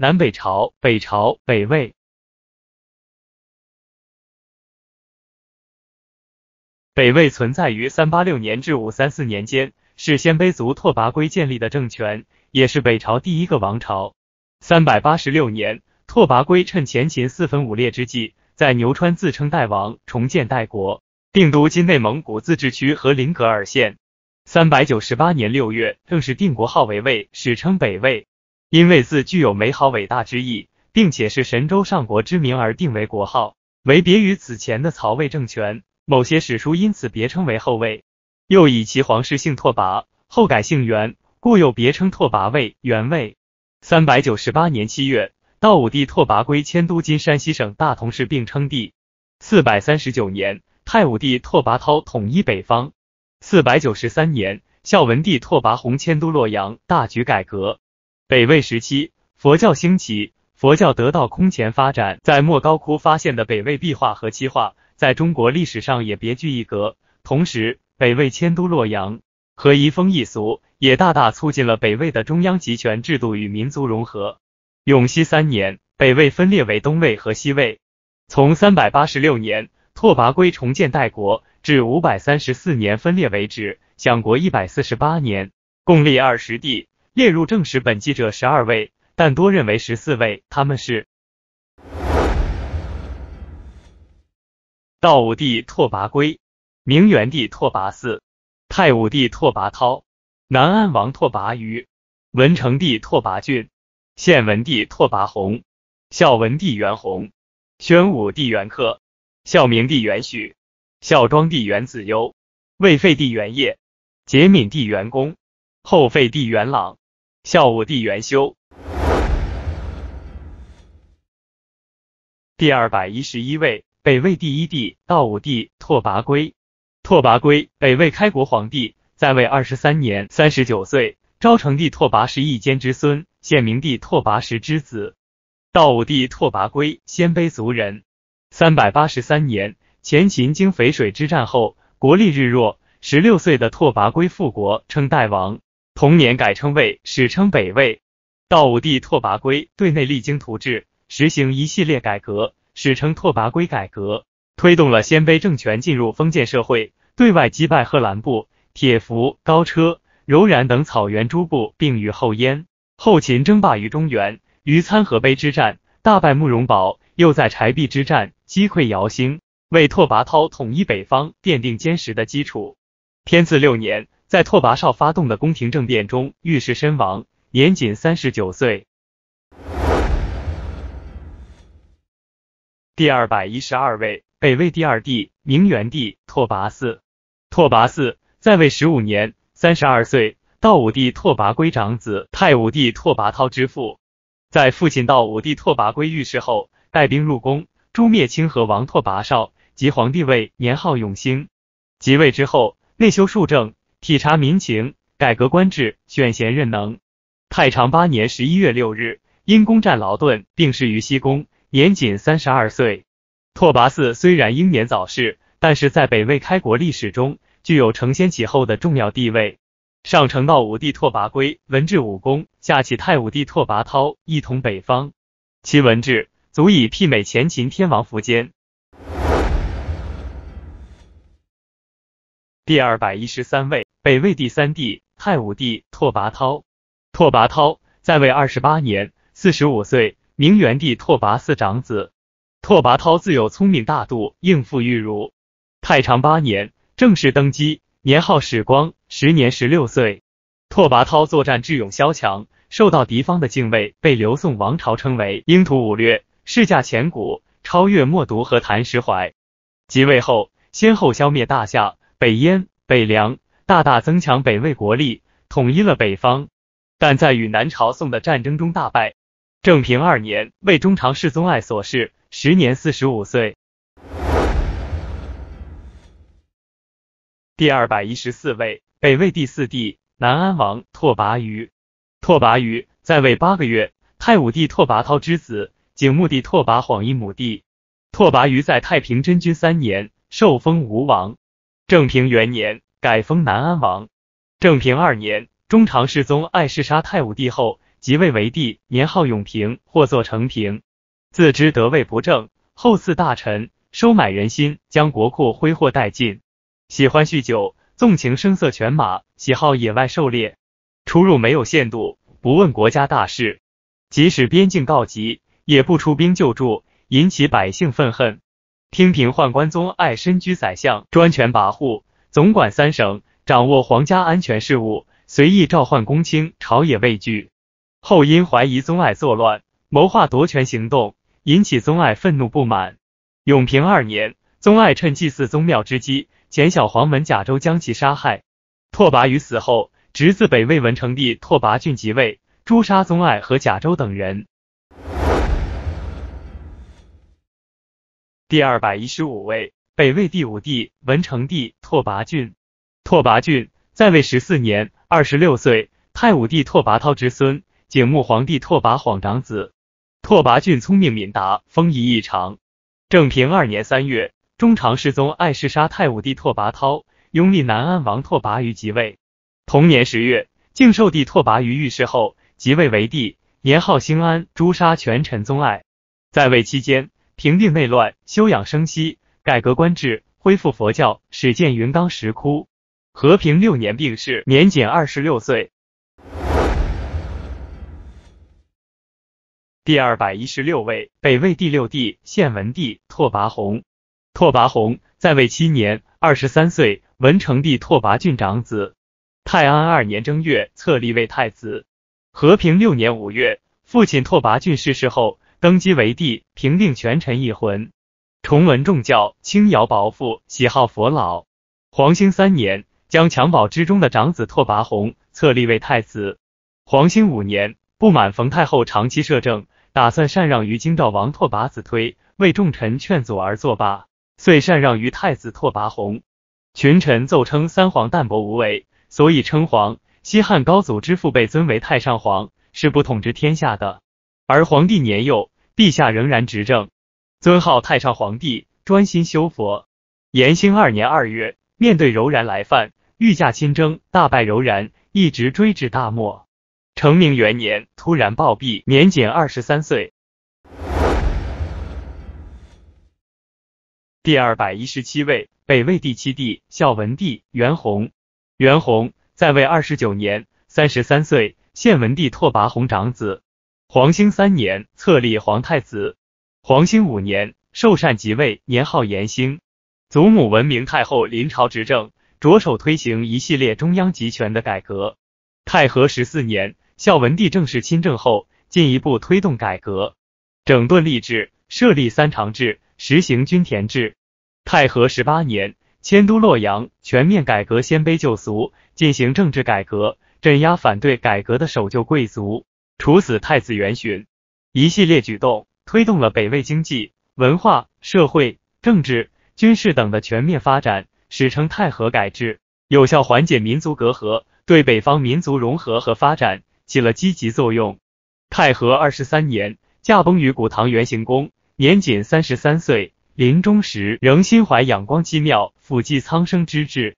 南北朝，北朝，北魏。北魏存在于三八六年至五三四年间，是鲜卑族拓跋圭建立的政权，也是北朝第一个王朝。三百八十六年，拓跋圭趁前秦四分五裂之际，在牛川自称代王，重建代国，定都今内蒙古自治区和林格尔县。三百九十八年六月，正式定国号为魏，史称北魏。因为字具有美好伟大之意，并且是神州上国之名而定为国号，为别于此前的曹魏政权，某些史书因此别称为后魏。又以其皇室姓拓跋，后改姓元，故又别称拓跋魏、元魏。三百九十八年七月，道武帝拓跋圭迁都今山西省大同市，并称帝。四百三十九年，太武帝拓跋焘统一北方。四百九十三年，孝文帝拓跋宏迁都洛阳，大举改革。北魏时期，佛教兴起，佛教得到空前发展。在莫高窟发现的北魏壁画和漆画，在中国历史上也别具一格。同时，北魏迁都洛阳和移风易俗，也大大促进了北魏的中央集权制度与民族融合。永熙三年，北魏分裂为东魏和西魏。从三百八十六年拓跋圭重建代国至五百三十四年分裂为止，享国一百四十八年，共立二十帝。列入正史本记者十二位，但多认为十四位。他们是：道武帝拓跋圭、明元帝拓跋嗣、太武帝拓跋焘、南安王拓跋余、文成帝拓跋浚、献文帝拓跋宏、孝文帝元宏、宣武帝元恪、孝明帝元诩、孝庄帝元子攸、魏废帝元业、节敏帝元恭、后废帝元朗。孝武帝元修，第二百一十一位北魏第一帝道武帝拓跋圭。拓跋圭，北魏开国皇帝，在位二十三年，三十九岁。昭成帝拓跋氏翼坚之孙，献明帝拓跋什之子。道武帝拓跋圭，鲜卑族人。三百八十三年，前秦经淝水之战后，国力日弱，十六岁的拓跋圭复国，称代王。同年改称魏，史称北魏。道武帝拓跋圭对内励精图治，实行一系列改革，史称拓跋圭改革，推动了鲜卑政权进入封建社会。对外击败贺兰部、铁弗、高车、柔然等草原诸部，并与后燕、后秦争霸于中原。于参合碑之战大败慕容宝，又在柴壁之战击溃姚兴，为拓跋焘统一北方奠定坚实的基础。天赐六年。在拓跋绍发动的宫廷政变中遇事身亡，年仅三十九岁。第二百一十二位北魏第二帝明元帝拓跋嗣，拓跋嗣在位十五年，三十二岁，道武帝拓跋圭长子，太武帝拓跋焘之父。在父亲道武帝拓跋圭遇事后，带兵入宫诛灭清河王拓跋绍，即皇帝位，年号永兴。即位之后，内修数政。体察民情，改革官制，选贤任能。太常八年十一月六日，因攻占劳顿，病逝于西宫，年仅三十二岁。拓跋嗣虽然英年早逝，但是在北魏开国历史中具有承先启后的重要地位。上承道武帝拓跋圭文治武功，下启太武帝拓跋焘一统北方，其文治足以媲美前秦天王苻坚。第二百一十三位北魏第三帝太武帝拓跋焘，拓跋焘在位二十八年，四十五岁，明元帝拓跋嗣长子。拓跋焘自幼聪明大度，应付玉如。太常八年正式登基，年号始光，时年十六岁。拓跋焘作战智勇骁强，受到敌方的敬畏，被刘宋王朝称为英图武略，世驾前古，超越默毒和谭石怀。即位后，先后消灭大夏。北燕、北凉大大增强北魏国力，统一了北方，但在与南朝宋的战争中大败。正平二年，魏中常侍宗爱所逝，时年四十五岁。第二百一十四位北魏第四帝南安王拓跋余。拓跋余在位八个月，太武帝拓跋焘之子，景穆帝拓跋晃一母弟。拓跋余在太平真君三年受封吴王。正平元年，改封南安王。正平二年，中常侍宗爱弑杀太武帝后，即位为帝，年号永平，或作成平。自知得位不正，后赐大臣，收买人心，将国库挥霍殆尽。喜欢酗酒，纵情声色犬马，喜好野外狩猎，出入没有限度，不问国家大事。即使边境告急，也不出兵救助，引起百姓愤恨。听凭宦官宗爱身居宰相，专权跋扈，总管三省，掌握皇家安全事务，随意召唤公卿，朝野畏惧。后因怀疑宗爱作乱，谋划夺权行动，引起宗爱愤怒不满。永平二年，宗爱趁祭祀宗庙之机，潜小黄门贾州将其杀害。拓跋余死后，侄子北魏文成帝拓跋浚即位，诛杀宗爱和贾州等人。第二百一十五位，北魏第五帝文成帝拓跋浚。拓跋浚在位十四年，二十六岁，太武帝拓跋焘之孙，景穆皇帝拓跋晃长子。拓跋浚聪明敏达，风仪异常。正平二年三月，中常侍宗爱弑杀太武帝拓跋焘，拥立南安王拓跋于即位。同年十月，敬寿帝拓跋于遇事后即位为帝，年号兴安，诛杀权臣宗爱。在位期间。平定内乱，休养生息，改革官制，恢复佛教，始建云冈石窟。和平六年病逝，年仅二十六岁。第二百一十六位，北魏第六帝，献文帝拓跋宏。拓跋宏在位七年，二十三岁，文成帝拓跋浚长子。泰安二年正月册立为太子。和平六年五月，父亲拓跋浚逝世后。登基为帝，平定权臣一魂，崇文重教，轻徭薄赋，喜好佛老。皇兴三年，将襁褓之中的长子拓跋宏册立为太子。皇兴五年，不满冯太后长期摄政，打算禅让于京兆王拓跋子推，为众臣劝阻而作罢，遂禅让于太子拓跋宏。群臣奏称三皇淡泊无为，所以称皇。西汉高祖之父被尊为太上皇，是不统治天下的。而皇帝年幼，陛下仍然执政，尊号太上皇帝，专心修佛。延兴二年二月，面对柔然来犯，御驾亲征，大败柔然，一直追至大漠。成明元年，突然暴毙，年仅二十三岁。第二百一十七位北魏第七帝孝文帝元宏，元宏在位二十九年，三十三岁，献文帝拓跋宏长子。皇兴三年，册立皇太子。皇兴五年，授善即位，年号延兴。祖母文明太后临朝执政，着手推行一系列中央集权的改革。太和十四年，孝文帝正式亲政后，进一步推动改革，整顿吏治，设立三长制，实行均田制。太和十八年，迁都洛阳，全面改革鲜卑旧俗，进行政治改革，镇压反对改革的守旧贵族。处死太子元恂，一系列举动推动了北魏经济、文化、社会、政治、军事等的全面发展，史称太和改制，有效缓解民族隔阂，对北方民族融合和发展起了积极作用。太和二十三年，驾崩于古唐元行宫，年仅三十三岁，临终时仍心怀仰光机庙、抚济苍生之志。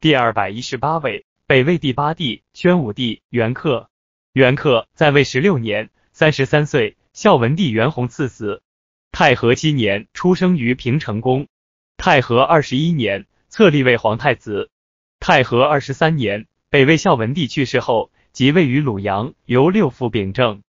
第二百一十八位。北魏第八帝宣武帝元恪，元恪在位十六年，三十三岁，孝文帝元宏赐死。太和七年，出生于平城宫。太和二十一年，册立为皇太子。太和二十三年，北魏孝文帝去世后，即位于鲁阳，由六父秉政。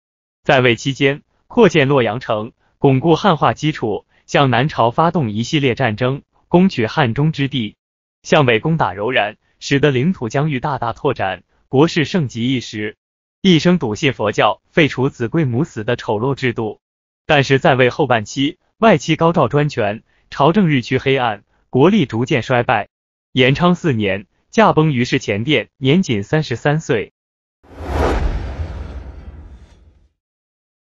在位期间，扩建洛阳城，巩固汉化基础，向南朝发动一系列战争，攻取汉中之地，向北攻打柔然。使得领土疆域大大拓展，国势盛极一时。一生笃信佛教，废除子贵母死的丑陋制度。但是在位后半期，外戚高照专权，朝政日趋黑暗，国力逐渐衰败。延昌四年，驾崩于世前殿，年仅三十三岁。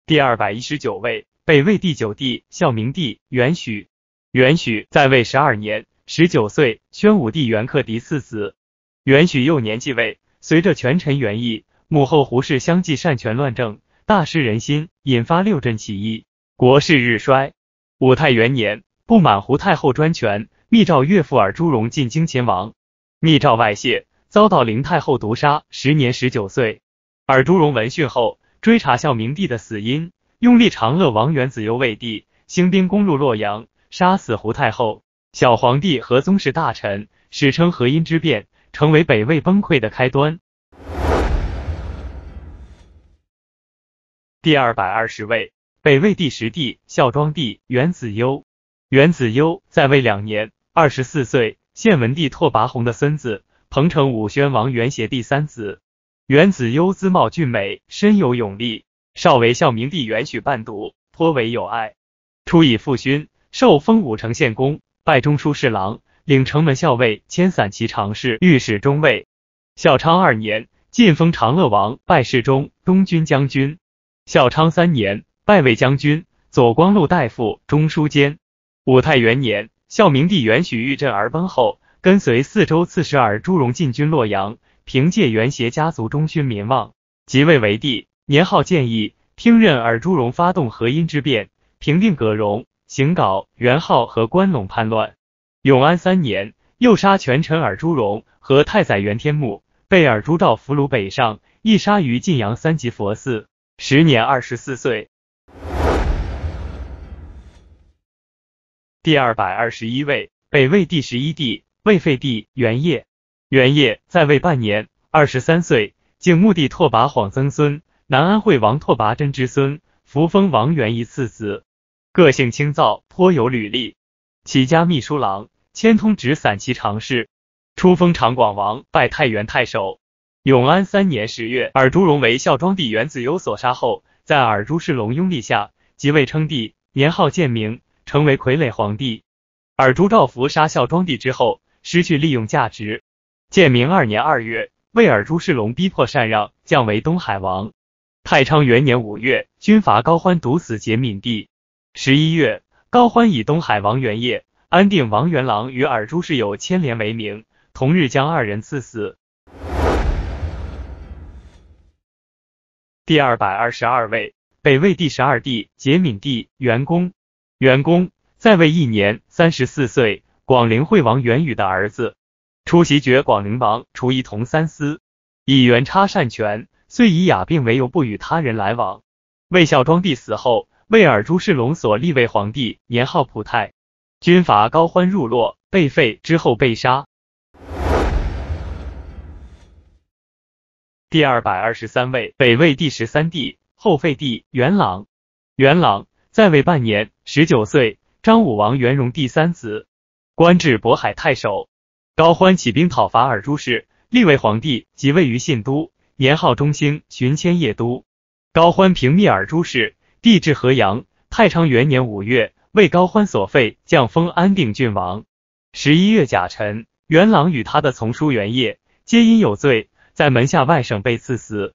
第二百一十九位，北魏第九帝，孝明帝元诩。元诩在位十二年。十九岁，宣武帝元克敌四子，元许幼年继位。随着权臣元乂、母后胡氏相继擅权乱政，大失人心，引发六镇起义，国势日衰。武泰元年，不满胡太后专权，密诏岳父尔朱荣进京勤王，密诏外泄，遭到灵太后毒杀。时年十九岁，尔朱荣闻讯后追查孝明帝的死因，拥立长乐王元子幼为帝，兴兵攻入洛阳，杀死胡太后。小皇帝和宗室大臣史称和阴之变，成为北魏崩溃的开端。第二百二十位北魏第十帝孝庄帝元子攸，元子攸在位两年，二十四岁，献文帝拓跋宏的孙子，彭城武宣王元协第三子。元子攸姿貌俊美，身有勇力，少为孝明帝元许伴读，颇为有爱。初以父勋，受封武城县公。拜中书侍郎，领城门校尉，迁散骑常侍，御史中尉。孝昌二年，晋封长乐王。拜侍中，东军将军。孝昌三年，拜卫将军，左光禄大夫，中书监。武泰元年，孝明帝元许遇鸩而崩后，跟随四周刺史尔朱荣进军洛阳，凭借元协家族中勋名望，即位为帝，年号建议，听任尔朱荣发动河阴之变，平定葛荣。邢稿，元昊和关陇叛乱。永安三年，又杀权臣尔朱荣和太宰元天穆，被尔朱兆俘虏北上，一杀于晋阳三级佛寺。时年二十四岁。第二百二十一位，北魏第十一帝，魏废帝元烨。元烨在位半年，二十三岁，景穆帝拓跋晃曾孙，南安惠王拓跋真之孙，扶风王元仪次子。个性清躁，颇有履历。起家秘书郎，迁通直散骑常侍，初封长广王，拜太原太守。永安三年十月，尔朱荣为孝庄帝元子攸所杀后，在尔朱世隆拥立下即位称帝，年号建明，成为傀儡皇帝。尔朱兆福杀孝庄帝之后，失去利用价值。建明二年二月，为尔朱世隆逼迫禅让，降为东海王。太昌元年五月，军阀高欢毒死杰闵帝。十一月，高欢以东海王元业、安定王元朗与尔朱氏有牵连为名，同日将二人赐死。第二百二十二位，北魏第十二帝，节敏帝元公，元公在位一年，三十四岁，广陵惠王元宇的儿子，出席爵广陵王，除一同三司，以元差擅权，遂以雅病为由，不与他人来往。魏孝庄帝死后。魏尔朱氏隆所立为皇帝，年号普泰。军阀高欢入洛，被废之后被杀。第二百二十三位北魏第十三帝后废帝元朗，元朗在位半年，十九岁，张武王元荣第三子，官至渤海太守。高欢起兵讨伐尔朱氏，立为皇帝，即位于信都，年号中兴，巡迁邺都。高欢平灭尔朱氏。帝至河阳，太昌元年五月，为高欢所废，降封安定郡王。十一月，甲辰，元朗与他的从叔元业，皆因有罪，在门下外省被赐死。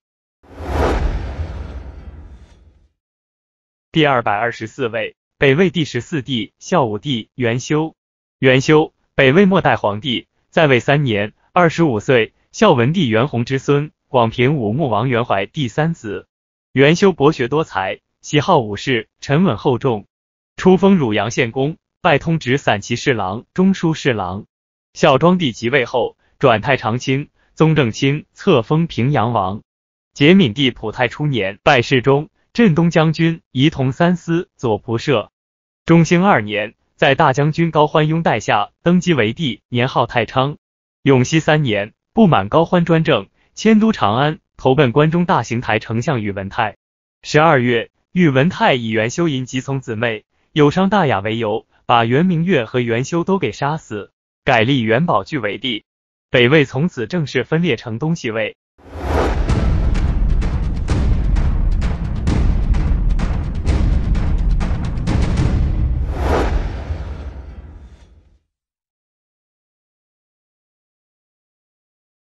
第二百二十四位，北魏第十四帝孝武帝元修。元修，北魏末代皇帝，在位三年，二十五岁，孝文帝元宏之孙，广平武穆王元怀第三子。元修博学多才。喜好武士，沉稳厚重。初封汝阳县公，拜通直散骑侍郎、中书侍郎。孝庄帝即位后，转太常卿、宗正卿，册封平阳王。节闵帝普泰初年，拜侍中、镇东将军、仪同三司、左仆射。中兴二年，在大将军高欢拥戴下登基为帝，年号太昌。永熙三年，不满高欢专政，迁都长安，投奔关中大行台丞相宇文泰。十二月。宇文泰以元修银及从姊妹，有伤大雅为由，把元明月和元修都给杀死，改立元宝炬为帝。北魏从此正式分裂成东西魏。